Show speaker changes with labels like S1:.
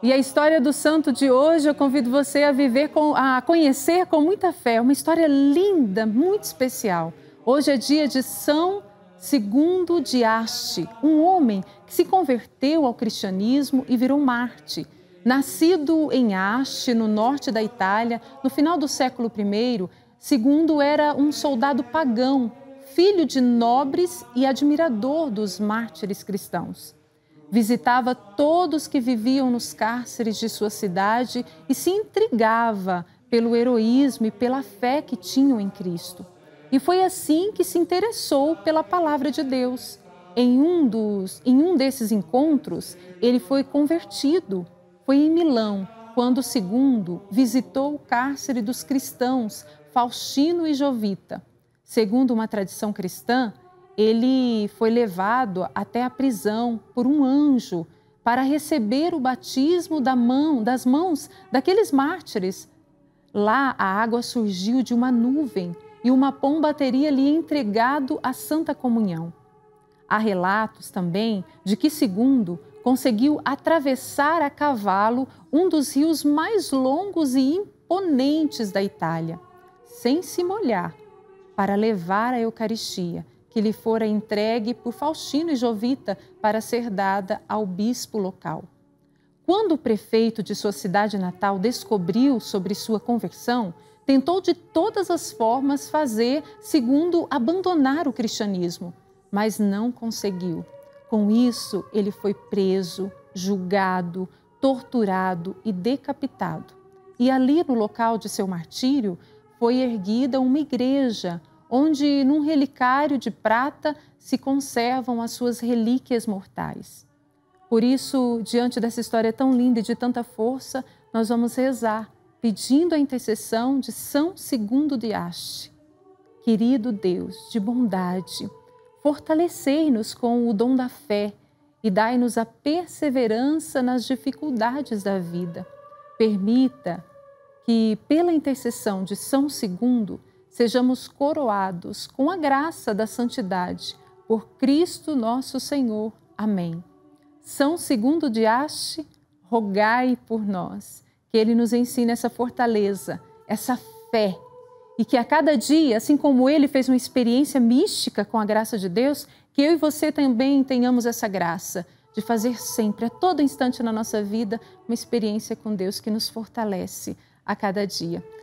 S1: E a história do santo de hoje eu convido você a viver com, a conhecer com muita fé, uma história linda, muito especial. Hoje é dia de São Segundo de Aste, um homem que se converteu ao cristianismo e virou Marte. Nascido em Aste, no norte da Itália, no final do século I, Segundo era um soldado pagão, filho de nobres e admirador dos mártires cristãos. Visitava todos que viviam nos cárceres de sua cidade e se intrigava pelo heroísmo e pela fé que tinham em Cristo. E foi assim que se interessou pela palavra de Deus. Em um, dos, em um desses encontros, ele foi convertido. Foi em Milão, quando segundo visitou o cárcere dos cristãos Faustino e Jovita. Segundo uma tradição cristã, ele foi levado até a prisão por um anjo para receber o batismo da mão, das mãos daqueles mártires. Lá a água surgiu de uma nuvem e uma pomba teria lhe entregado a Santa Comunhão. Há relatos também de que segundo conseguiu atravessar a cavalo um dos rios mais longos e imponentes da Itália, sem se molhar, para levar a Eucaristia que lhe fora entregue por Faustino e Jovita para ser dada ao bispo local. Quando o prefeito de sua cidade natal descobriu sobre sua conversão, tentou de todas as formas fazer, segundo, abandonar o cristianismo, mas não conseguiu. Com isso, ele foi preso, julgado, torturado e decapitado. E ali, no local de seu martírio, foi erguida uma igreja onde num relicário de prata se conservam as suas relíquias mortais. Por isso, diante dessa história tão linda e de tanta força, nós vamos rezar pedindo a intercessão de São Segundo de Aste. Querido Deus, de bondade, fortalecei-nos com o dom da fé e dai-nos a perseverança nas dificuldades da vida. Permita que, pela intercessão de São Segundo, sejamos coroados com a graça da santidade por Cristo nosso Senhor. Amém. São segundo de Aste, rogai por nós, que ele nos ensine essa fortaleza, essa fé, e que a cada dia, assim como ele fez uma experiência mística com a graça de Deus, que eu e você também tenhamos essa graça de fazer sempre, a todo instante na nossa vida, uma experiência com Deus que nos fortalece a cada dia.